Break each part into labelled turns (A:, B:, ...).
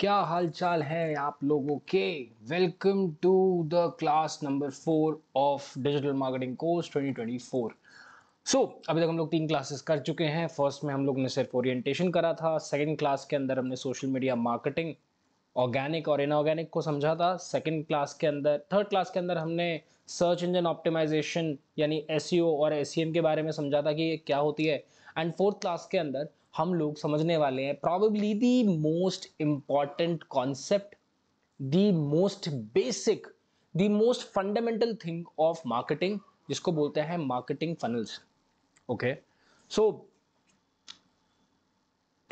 A: क्या हालचाल है आप लोगों के welcome to the class number four of digital marketing course 2024 so so, अभी तक हम लोग तीन क्लासेस कर चुके हैं फर्स्ट में हम लोग ने सिर्फ ओरिएंटेशन करा था सेकंड क्लास के अंदर हमने सोशल मीडिया मार्केटिंग ऑर्गेनिक और इनऑर्गेनिक को समझा था सेकंड क्लास के अंदर थर्ड क्लास के अंदर हमने सर्च इंजन ऑप्टिमाइजेशन यानी एस e और एस e के बारे में समझा था कि ये क्या होती है एंड फोर्थ क्लास के अंदर हम लोग समझने वाले हैं probably the most important concept the most basic the most fundamental thing of marketing जिसको बोलते हैं मार्केटिंग फनल्स ओके सो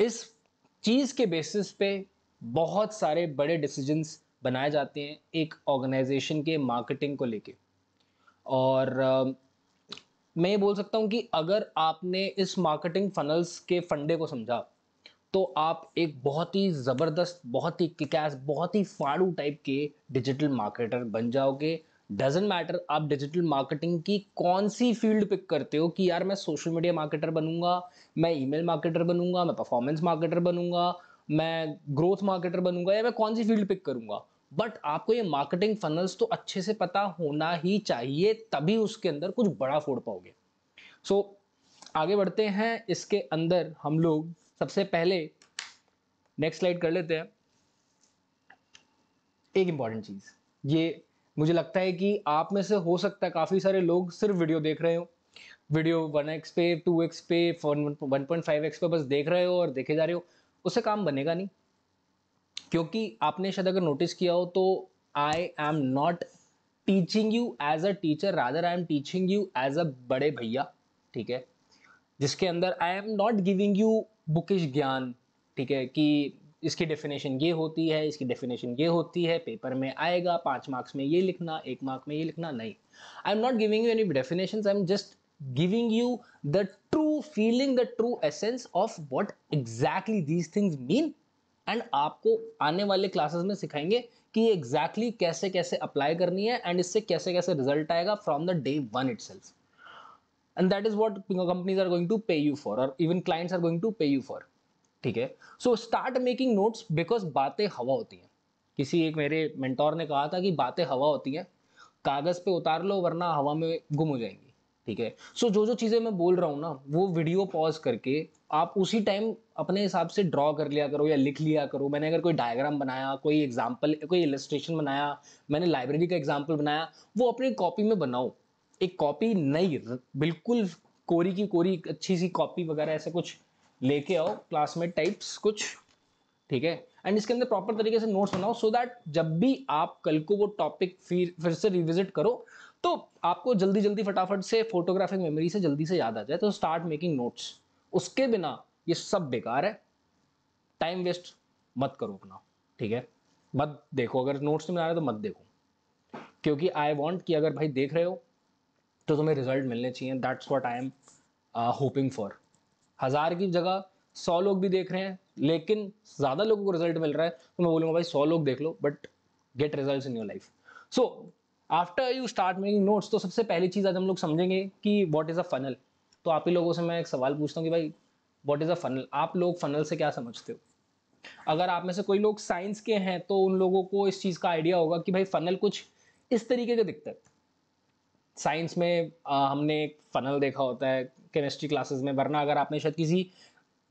A: इस चीज़ के बेसिस पे बहुत सारे बड़े डिसीजंस बनाए जाते हैं एक ऑर्गेनाइजेशन के मार्केटिंग को लेके और मैं ये बोल सकता हूँ कि अगर आपने इस मार्केटिंग फनल्स के फंडे को समझा तो आप एक बहुत ही ज़बरदस्त बहुत ही किकैस बहुत ही फाड़ू टाइप के डिजिटल मार्केटर बन जाओगे डजेंट मैटर आप डिजिटल मार्केटिंग की कौन सी फील्ड पिक करते हो कि यार मैं सोशल मीडिया मार्केटर बनूंगा मैं ईमेल मार्केटर बनूंगा मैं परफॉर्मेंस मार्केटर बनूंगा मैं ग्रोथ मार्केटर बनूंगा या मैं कौन सी फील्ड पिक करूंगा बट आपको ये मार्केटिंग फनल्स तो अच्छे से पता होना ही चाहिए तभी उसके अंदर कुछ बड़ा फोड़ पाओगे सो so, आगे बढ़ते हैं इसके अंदर हम लोग सबसे पहले नेक्स्ट स्लाइड कर लेते हैं एक इंपॉर्टेंट चीज़ ये मुझे लगता है कि आप में से हो सकता है काफ़ी सारे लोग सिर्फ वीडियो देख रहे हो वीडियो वन एक्स पे टू एक्स पे वन पॉइंट फाइव एक्स पे बस देख रहे हो और देखे जा रहे हो उससे काम बनेगा नहीं क्योंकि आपने शायद अगर नोटिस किया हो तो I am not teaching you as a teacher rather I am teaching you as a बड़े भैया ठीक है जिसके अंदर I am not giving you bookish ज्ञान ठीक है कि इसकी डेफिनेशन ये होती है इसकी डेफिनेशन ये होती है पेपर में आएगा पाँच मार्क्स में ये लिखना एक मार्क में ये लिखना नहीं I am not giving you any definition I am just giving you the true feeling the true essence of what exactly these things mean and आपको आने वाले क्लासेस में सिखाएंगे कि एग्जैक्टली exactly कैसे कैसे अप्लाई करनी है एंड इससे कैसे कैसे रिजल्ट आएगा from the day one itself and that is what companies are going to pay you for और even clients are going to pay you for ठीक है so start making notes because बातें हवा होती हैं किसी एक मेरे मेंटोर ने कहा था कि बातें हवा होती हैं कागज़ पे उतार लो वरना हवा में गुम हो जाएंगी ठीक है सो जो जो चीज़ें मैं बोल रहा हूँ ना वो वीडियो पॉज करके आप उसी टाइम अपने हिसाब से ड्रॉ कर लिया करो या लिख लिया करो मैंने अगर कोई डायग्राम बनाया कोई एग्जाम्पल कोई इलस्ट्रेशन बनाया मैंने लाइब्रेरी का एग्जाम्पल बनाया वो अपनी कॉपी में बनाओ एक कॉपी नई बिल्कुल कोरी की कोरी अच्छी सी कॉपी वगैरह ऐसे कुछ लेके आओ क्लासमेट टाइप्स कुछ ठीक है एंड इसके अंदर प्रॉपर तरीके से नोट्स बनाओ सो so दैट जब भी आप कल को वो टॉपिक फिर फिर से रिविजिट करो तो आपको जल्दी जल्दी फटाफट से फोटोग्राफिक मेमोरी से जल्दी से याद आ जाए तो स्टार्ट मेकिंग नोट्स उसके बिना ये सब बेकार है टाइम वेस्ट मत करो अपना ठीक है मत देखो अगर नोट्स में आ रहे तो मत देखो क्योंकि आई वॉन्ट कि अगर भाई देख रहे हो तो तुम्हें रिजल्ट मिलने चाहिए that's what I am hoping for हज़ार की जगह सौ लोग भी देख रहे हैं लेकिन ज़्यादा लोगों को रिजल्ट मिल रहा है तो मैं बोलूँगा भाई सौ लोग देख लो but get result in your life so after you start making notes तो सबसे पहली चीज़ आज हम लोग समझेंगे कि वॉट इज़ अ फनल तो आप ही लोगों से मैं एक सवाल पूछता हूँ कि भाई वॉट इज़ अ फनल आप लोग फनल से क्या समझते हो अगर आप में से कोई लोग साइंस के हैं तो उन लोगों को इस चीज़ का आइडिया होगा कि भाई फनल कुछ इस तरीके का दिखता है साइंस में आ, हमने एक फनल देखा होता है केमिस्ट्री क्लासेस में वरना अगर आपने शायद किसी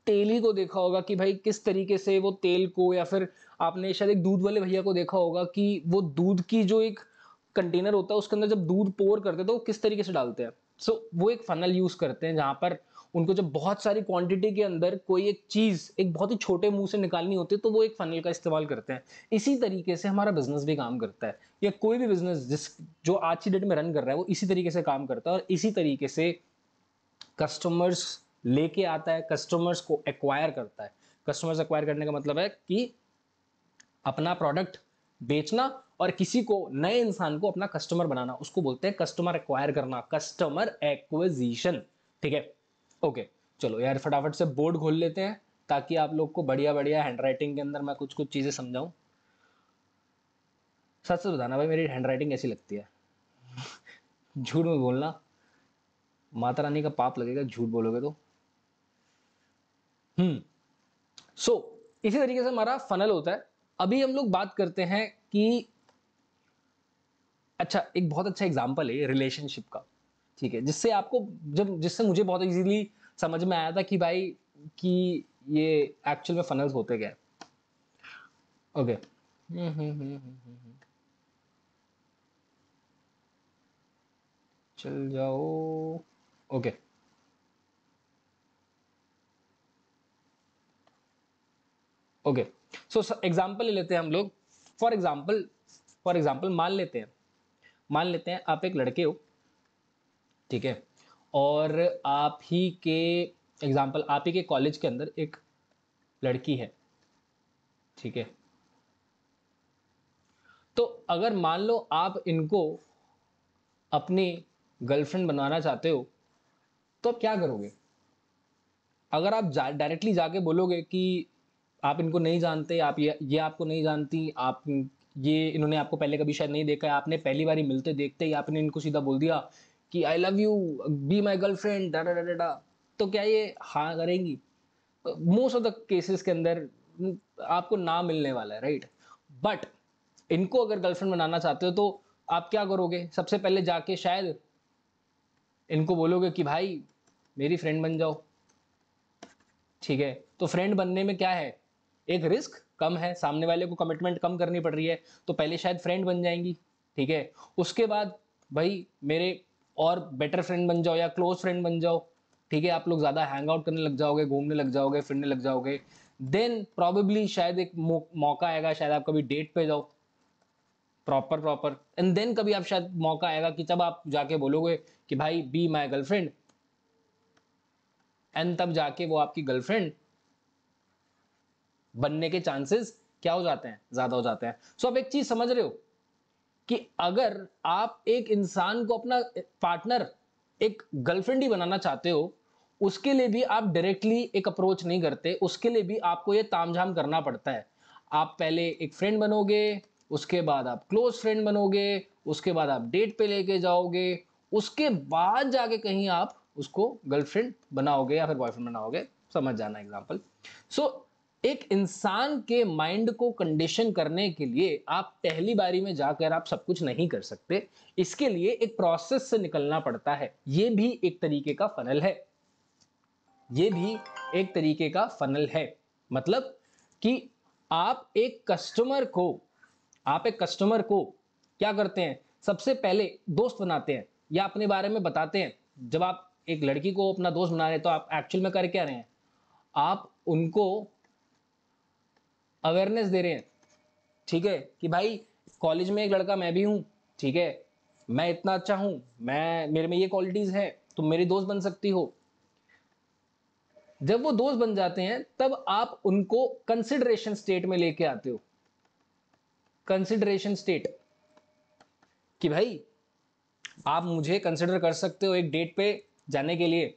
A: तेली को देखा होगा कि भाई किस तरीके से वो तेल को या फिर आपने शायद एक दूध वाले भैया को देखा होगा कि वो दूध की जो एक कंटेनर होता है उसके अंदर जब दूध पोर करते हैं तो वो किस तरीके से डालते हैं सो so, वो एक फनल यूज़ करते हैं जहाँ पर उनको जब बहुत सारी क्वांटिटी के अंदर कोई एक चीज़ एक बहुत ही छोटे मुंह से निकालनी होती है तो वो एक फनल का इस्तेमाल करते हैं इसी तरीके से हमारा बिजनेस भी काम करता है या कोई भी बिजनेस जिस जो आज की डेट में रन कर रहा है वो इसी तरीके से काम करता है और इसी तरीके से कस्टमर्स लेके आता है कस्टमर्स को एक्वायर करता है कस्टमर्स एक्वायर करने का मतलब है कि अपना प्रोडक्ट बेचना और किसी को नए इंसान को अपना कस्टमर बनाना उसको बोलते हैं कस्टमर एक्वायर करना कस्टमर एक्विजिशन ठीक है ओके चलो यार फटाफट से बोर्ड खोल लेते हैं ताकि आप लोग को बढ़िया बढ़िया हैंड राइटिंग के अंदर मैं कुछ कुछ चीज़ें समझाऊं सच सच बताना भाई मेरी हैंड राइटिंग ऐसी लगती है झूठ में बोलना माता रानी का पाप लगेगा झूठ बोलोगे तो हम्म सो so, इसी तरीके से हमारा फनल होता है अभी हम लोग बात करते हैं कि अच्छा एक बहुत अच्छा एग्जाम्पल है रिलेशनशिप का ठीक है जिससे आपको जब जिससे मुझे बहुत इजीली समझ में आया था कि भाई कि ये एक्चुअल में फनल्स होते गए ओके चल जाओ ओके ओके सो एग्जाम्पल ले लेते हैं हम लोग फॉर एग्जाम्पल फॉर एग्जाम्पल मान लेते हैं मान लेते हैं आप एक लड़के हो ठीक है और आप ही के एग्ज़ाम्पल आप ही के कॉलेज के अंदर एक लड़की है ठीक है तो अगर मान लो आप इनको अपनी गर्लफ्रेंड बनवाना चाहते हो तो आप क्या करोगे अगर आप जा डायरेक्टली जाके बोलोगे कि आप इनको नहीं जानते आप ये ये आपको नहीं जानती आप ये इन्होंने आपको पहले कभी शायद नहीं देखा है आपने पहली बार मिलते देखते ही आपने इनको सीधा बोल दिया कि I love you be my girlfriend डा डा डा तो क्या ये हाँ करेंगी मोस्ट ऑफ द केसेस के अंदर आपको ना मिलने वाला है राइट बट इनको अगर गर्लफ्रेंड बनाना चाहते हो तो आप क्या करोगे सबसे पहले जाके शायद इनको बोलोगे कि भाई मेरी फ्रेंड बन जाओ ठीक है तो फ्रेंड बनने में क्या है एक रिस्क कम है सामने वाले को कमिटमेंट कम करनी पड़ रही है तो पहले शायद फ्रेंड बन जाएंगी ठीक है उसके बाद भाई मेरे और बेटर फ्रेंड बन जाओ या क्लोज फ्रेंड बन जाओ ठीक है आप लोग ज़्यादा हैंग आउट करने लग जाओगे घूमने लग जाओगे फिरने लग जाओगे देन प्रॉबेबली शायद एक मौका आएगा शायद आप कभी डेट पे जाओ प्रॉपर प्रॉपर एंड देन कभी आप शायद मौका आएगा कि तब आप जाके बोलोगे कि भाई बी माई गर्लफ्रेंड एंड तब जाके वो आपकी गर्लफ्रेंड बनने के चांसेस क्या हो जाते हैं ज्यादा हो जाते हैं सो so, आप एक चीज समझ रहे हो कि अगर आप एक इंसान को अपना पार्टनर एक गर्लफ्रेंड ही बनाना चाहते हो उसके लिए भी आप डायरेक्टली एक अप्रोच नहीं करते उसके लिए भी आपको ये तामझाम करना पड़ता है आप पहले एक फ्रेंड बनोगे उसके बाद आप क्लोज फ्रेंड बनोगे उसके बाद आप डेट पे लेके जाओगे उसके बाद जाके कहीं आप उसको गर्लफ्रेंड बनाओगे या फिर बॉयफ्रेंड बनाओगे समझ जाना एग्जाम्पल सो so, एक इंसान के माइंड को कंडीशन करने के लिए आप पहली बारी में जाकर आप सब कुछ नहीं कर सकते इसके लिए एक प्रोसेस से निकलना पड़ता है ये भी एक तरीके का फनल है ये भी एक तरीके का फनल है मतलब कि आप एक कस्टमर को आप एक कस्टमर को क्या करते हैं सबसे पहले दोस्त बनाते हैं या अपने बारे में बताते हैं जब आप एक लड़की को अपना दोस्त बना रहे हैं तो आप एक्चुअल में कर क्या रहे हैं आप उनको अवेयरनेस दे रहे हैं ठीक है कि भाई कॉलेज में एक लड़का मैं भी हूँ ठीक है मैं इतना अच्छा हूँ मैं मेरे में ये क्वालिटीज़ है तुम तो मेरी दोस्त बन सकती हो जब वो दोस्त बन जाते हैं तब आप उनको कंसिडरेशन स्टेट में लेके आते हो कंसिडरेशन स्टेट कि भाई आप मुझे कंसिडर कर सकते हो एक डेट पे जाने के लिए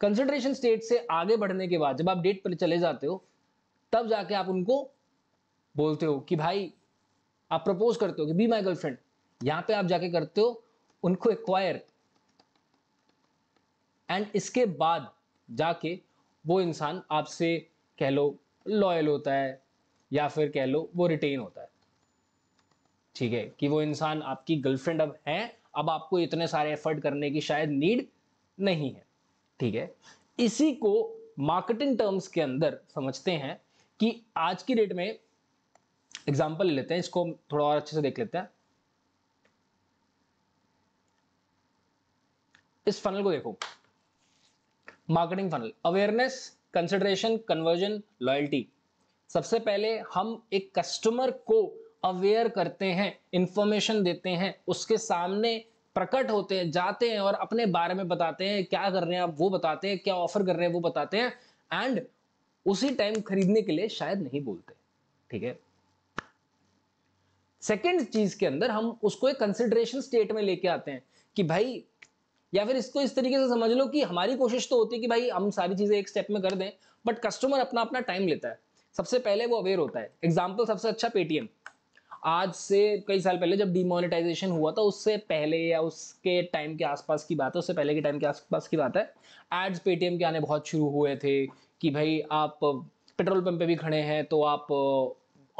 A: कंसिडरेशन स्टेट से आगे बढ़ने के बाद जब आप डेट पर चले जाते हो तब जाके आप उनको बोलते हो कि भाई आप प्रपोज करते हो कि बी माई गर्लफ्रेंड यहां पे आप जाके करते हो उनको एक्वायर एंड इसके बाद जाके वो इंसान आपसे कह लो लॉयल होता है या फिर कह लो वो रिटेन होता है ठीक है कि वो इंसान आपकी गर्लफ्रेंड अब है अब आपको इतने सारे एफर्ट करने की शायद नीड नहीं है ठीक है इसी को मार्केटिंग टर्म्स के अंदर समझते हैं कि आज की डेट में एग्जाम्पल लेते हैं इसको थोड़ा और अच्छे से देख लेते हैं इस फनल को देखो marketing funnel awareness consideration conversion loyalty सबसे पहले हम एक कस्टमर को अवेयर करते हैं इंफॉर्मेशन देते हैं उसके सामने प्रकट होते हैं जाते हैं और अपने बारे में बताते हैं क्या कर रहे हैं आप वो बताते हैं क्या ऑफर कर रहे हैं वो बताते हैं एंड उसी टाइम खरीदने के लिए शायद नहीं बोलते ठीक है सेकेंड चीज के अंदर हम उसको एक कंसिडरेशन स्टेट में लेके आते हैं कि भाई या फिर इसको इस तरीके से समझ लो कि हमारी कोशिश तो होती है कि भाई हम सारी चीज़ें एक स्टेप में कर दें बट कस्टमर अपना अपना टाइम लेता है सबसे पहले वो अवेयर होता है एग्जाम्पल सबसे अच्छा पेटीएम आज से कई साल पहले जब डिमोनिटाइजेशन हुआ था उससे पहले या उसके टाइम के आसपास की बात है उससे पहले के टाइम के आसपास की बात है एड्स पेटीएम के आने बहुत शुरू हुए थे कि भाई आप पेट्रोल पंप पे भी खड़े हैं तो आप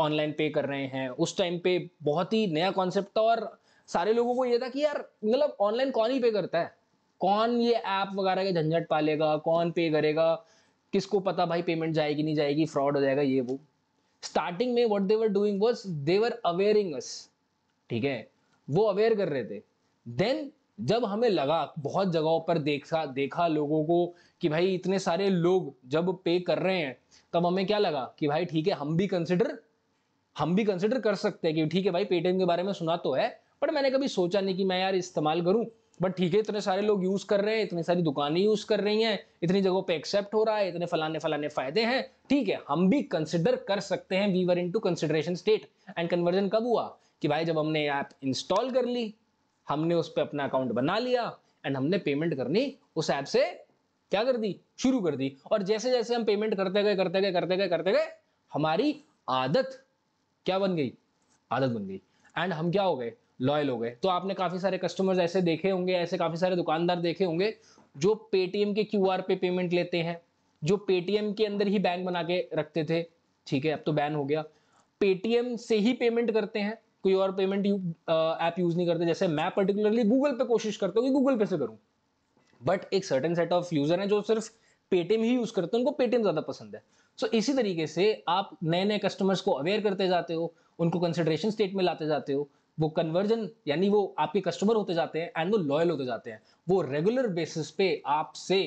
A: ऑनलाइन पे कर रहे हैं उस टाइम पे बहुत ही नया कॉन्सेप्ट था और सारे लोगों को ये था कि यार मतलब ऑनलाइन कौन ही पे करता है कौन ये ऐप वगैरह के झंझट पालेगा कौन पे करेगा किसको पता भाई पेमेंट जाएगी नहीं जाएगी फ्रॉड हो जाएगा ये वो स्टार्टिंग में what they were doing was they were awaring us ठीक है वो अवेयर कर रहे थे देन जब हमें लगा बहुत जगहों पर देखा देखा लोगों को कि भाई इतने सारे लोग जब पे कर रहे हैं तब हमें क्या लगा कि भाई ठीक है हम भी कंसिडर हम भी कंसिडर कर सकते हैं कि ठीक है भाई पेटीएम के बारे में सुना तो है बट मैंने कभी सोचा नहीं कि मैं यार इस्तेमाल करूं बट ठीक है इतने सारे लोग यूज़ कर रहे हैं इतनी सारी दुकानें यूज़ कर रही हैं इतनी जगहों पे एक्सेप्ट हो रहा है इतने फलाने फलाने फ़ायदे हैं ठीक है हम भी कंसिडर कर सकते हैं we were into consideration state and conversion कब हुआ कि भाई जब हमने ऐप इंस्टॉल कर ली हमने उस पर अपना अकाउंट बना लिया एंड हमने पेमेंट करनी उस ऐप से क्या कर दी शुरू कर दी और जैसे जैसे हम पेमेंट करते गए करते गए करते गए करते गए हमारी आदत क्या बन गई आदत बन गई एंड हम क्या हो गए लॉयल हो गए तो आपने काफ़ी सारे कस्टमर्स ऐसे देखे होंगे ऐसे काफ़ी सारे दुकानदार देखे होंगे जो पेटीएम के क्यू पे पेमेंट लेते हैं जो पेटीएम के अंदर ही बैंक बना के रखते थे ठीक है अब तो बैन हो गया पेटीएम से ही पेमेंट करते हैं कोई और पेमेंट ऐप यूज़ नहीं करते जैसे मैं पर्टिकुलरली गूगल पे कोशिश करता हूँ कि गूगल पे से करूँ बट एक सर्टन सेट ऑफ यूज़र हैं जो सिर्फ पेटीएम ही यूज़ करते हैं उनको पेटीएम ज़्यादा पसंद है सो so, इसी तरीके से आप नए नए कस्टमर्स को अवेयर करते जाते हो उनको कंसिडरेशन स्टेट में लाते जाते हो वो कन्वर्जन यानी वो आपके कस्टमर होते जाते हैं एंड वो लॉयल होते जाते हैं वो रेगुलर बेसिस पे आपसे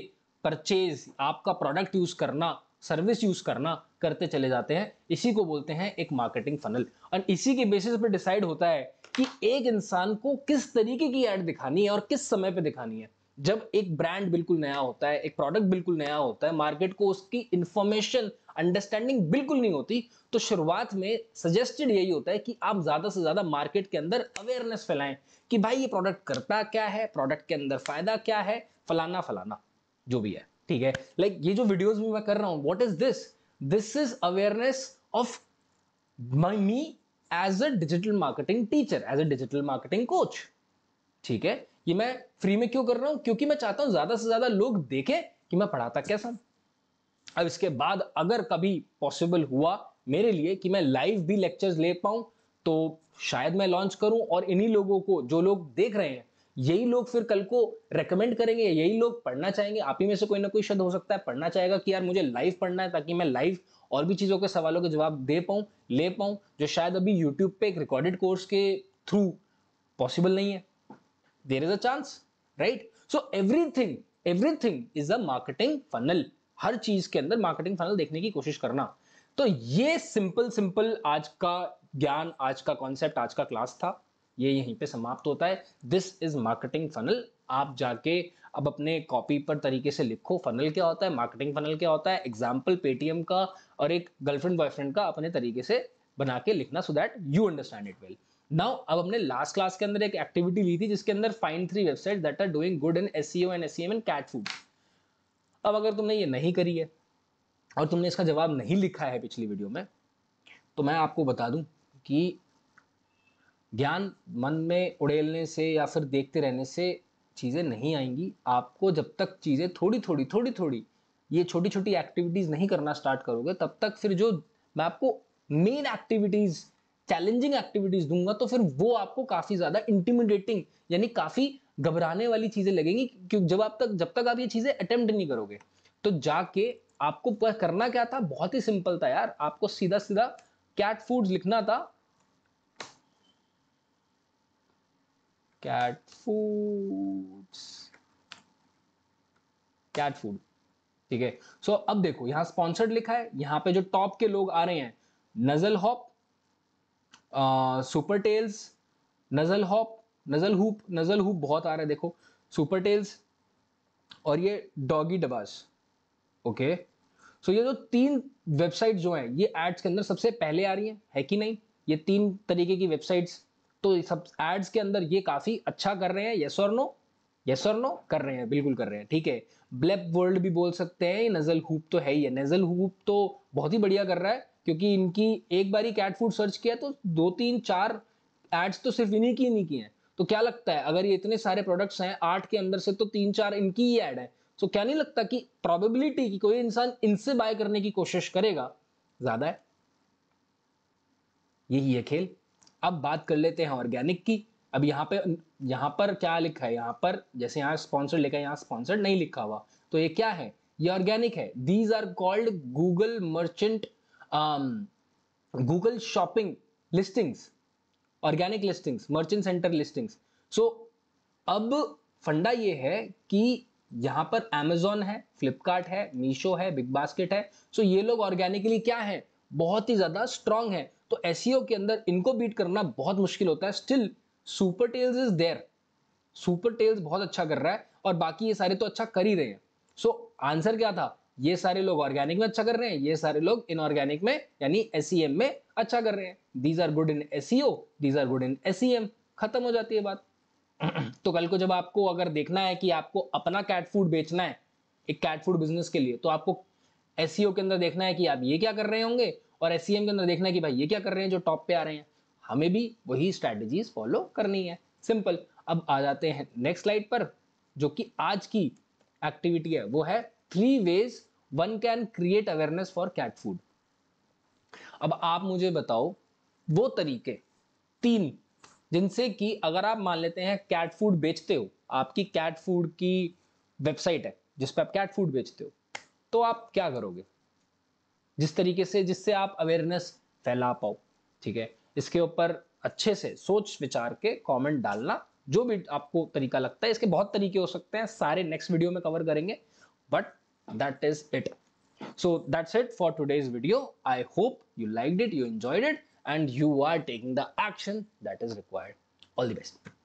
A: परचेज आपका प्रोडक्ट यूज़ करना सर्विस यूज़ करना करते चले जाते हैं इसी को बोलते हैं एक मार्केटिंग फनल और इसी के बेसिस पर डिसाइड होता है कि एक इंसान को किस तरीके की एड दिखानी है और किस समय पर दिखानी है जब एक ब्रांड बिल्कुल नया होता है एक प्रोडक्ट बिल्कुल नया होता है मार्केट को उसकी इंफॉर्मेशन अंडरस्टैंडिंग बिल्कुल नहीं होती तो शुरुआत में सजेस्टेड यही होता है कि आप ज़्यादा से ज़्यादा मार्केट के अंदर अवेयरनेस फैलाएं कि भाई ये प्रोडक्ट करता क्या है प्रोडक्ट के अंदर फ़ायदा क्या है फलाना फलाना जो भी है ठीक है लाइक ये जो वीडियोज़ भी मैं कर रहा हूँ what is this this is awareness of my me as a digital marketing teacher as a digital marketing coach ठीक है ये मैं फ्री में क्यों कर रहा हूं क्योंकि मैं चाहता हूं ज्यादा से ज्यादा लोग देखें कि मैं पढ़ाता कैसा अब इसके बाद अगर कभी पॉसिबल हुआ मेरे लिए कि मैं लाइव भी लेक्चर्स ले पाऊं तो शायद मैं लॉन्च करूं और इन्हीं लोगों को जो लोग देख रहे हैं यही लोग फिर कल को रेकमेंड करेंगे यही लोग पढ़ना चाहेंगे आप ही में से कोई ना कोई शब्द हो सकता है पढ़ना चाहेगा कि यार मुझे लाइव पढ़ना है ताकि मैं लाइव और भी चीज़ों के सवालों के जवाब दे पाऊँ ले पाऊँ जो शायद अभी यूट्यूब पे एक रिकॉर्डेड कोर्स के थ्रू पॉसिबल नहीं है there is a chance right so everything everything is a marketing funnel हर चीज के अंदर मार्केटिंग फनल देखने की कोशिश करना तो ये सिंपल सिंपल आज का ज्ञान आज का कॉन्सेप्ट आज का क्लास था ये यहीं पे समाप्त होता है दिस इज़ मार्केटिंग फनल आप जाके अब अपने कॉपी पर तरीके से लिखो फनल क्या होता है मार्केटिंग फनल क्या होता है एग्जाम्पल पेटीएम का और एक गर्लफ्रेंड बॉयफ्रेंड का अपने तरीके से बना के लिखना so that you understand it well now अब हमने लास्ट क्लास के अंदर एक एक्टिविटी ली थी जिसके अंदर fine three website that are doing good in S and S and cat food अब अगर तुमने ये नहीं करी है और तुमने इसका जवाब नहीं लिखा है पिछली वीडियो में तो मैं आपको बता दूं कि ध्यान मन में उड़ेलने से या फिर देखते रहने से चीज़ें नहीं आएंगी आपको जब तक चीज़ें थोड़ी थोड़ी थोड़ी थोड़ी ये छोटी छोटी एक्टिविटीज़ नहीं करना स्टार्ट करोगे तब तक फिर जो मैं आपको मेन एक्टिविटीज़ चैलेंजिंग एक्टिविटीज़ दूंगा तो फिर वो आपको काफ़ी ज़्यादा इंटीमिडेटिंग यानी काफ़ी घबराने वाली चीज़ें लगेंगी क्योंकि जब आप तक जब तक आप ये चीज़ें अटैम्प्ट नहीं करोगे तो जाके आपको करना क्या था बहुत ही सिंपल था यार आपको सीधा सीधा कैट फूड्स लिखना था cat foods cat food ठीक है सो अब देखो यहां स्पॉन्सर्ड लिखा है यहां पे जो टॉप के लोग आ रहे हैं नजल हॉप सुपर टेल्स नजल हॉप नजल हुप नजल हुप बहुत आ रहा है देखो सुपर टेल्स और ये डॉगी डबास ओके सो ये जो तीन वेबसाइट जो हैं ये एड्स के अंदर सबसे पहले आ रही हैं है कि नहीं ये तीन तरीके की वेबसाइट्स तो सब एड्स के अंदर ये काफ़ी अच्छा कर रहे हैं यस और नो यस और नो कर रहे हैं बिल्कुल कर रहे हैं ठीक है ब्लैप वर्ल्ड भी बोल सकते हैं नज़ल हुप तो है ही है नज़ल हुप तो बहुत ही बढ़िया कर रहा है क्योंकि इनकी एक बार ही कैट फूड सर्च किया तो दो तीन चार एड्स तो सिर्फ इन्हीं की नहीं की हैं तो क्या लगता है अगर ये इतने सारे प्रोडक्ट्स हैं आठ के अंदर से तो तीन चार इनकी ही एड है तो क्या नहीं लगता कि प्रोबेबिलिटी की कोई इंसान इनसे बाय करने की कोशिश करेगा ज़्यादा है यही है खेल अब बात कर लेते हैं ऑर्गेनिक की अब यहाँ पे यहाँ पर क्या लिखा है यहाँ पर जैसे यहाँ स्पॉन्सर्ड लिखा है यहाँ स्पॉन्सर्ड नहीं लिखा हुआ तो ये क्या है ये ऑर्गेनिक है these are called Google merchant Google shopping listings organic listings merchant center listings so अब फंडा ये है कि यहाँ पर अमेजोन है फ्लिपकार्ट है मीशो है बिग बास्केट है सो so ये लोग ऑर्गेनिकली क्या है बहुत ही ज़्यादा स्ट्रांग है तो एस e के अंदर इनको बीट करना बहुत मुश्किल होता है still super tails is there super tails बहुत अच्छा कर रहा है और बाकी ये सारे तो अच्छा कर ही रहे हैं सो so, आंसर क्या था ये सारे लोग ऑर्गेनिक में अच्छा कर रहे हैं ये सारे लोग इनऑर्गेनिक में यानी एस e में अच्छा कर रहे हैं these are good in S these are good in S खत्म हो जाती है बात तो कल को जब आपको अगर देखना है कि आपको अपना कैट फूड बेचना है एक कैट फूड बिजनेस के लिए तो आपको एस e के अंदर देखना है कि आप ये क्या कर रहे होंगे और एस के अंदर देखना कि भाई ये क्या कर रहे हैं जो टॉप पे आ रहे हैं हमें भी वही स्ट्रैटेजीज फॉलो करनी है सिंपल अब आ जाते हैं नेक्स्ट स्लाइड पर जो कि आज की एक्टिविटी है वो है three ways one can create awareness for cat food अब आप मुझे बताओ वो तरीके तीन जिनसे कि अगर आप मान लेते हैं कैट फूड बेचते हो आपकी कैट फूड की वेबसाइट है जिस पर आप कैट फूड बेचते हो तो आप क्या करोगे जिस तरीके से जिससे आप अवेयरनेस फैला पाओ ठीक है इसके ऊपर अच्छे से सोच विचार के कमेंट डालना जो भी आपको तरीका लगता है इसके बहुत तरीके हो सकते हैं सारे नेक्स्ट वीडियो में कवर करेंगे but that is it so that's it for today's video I hope you like it you enjoyed it and you are taking the action that is required all the best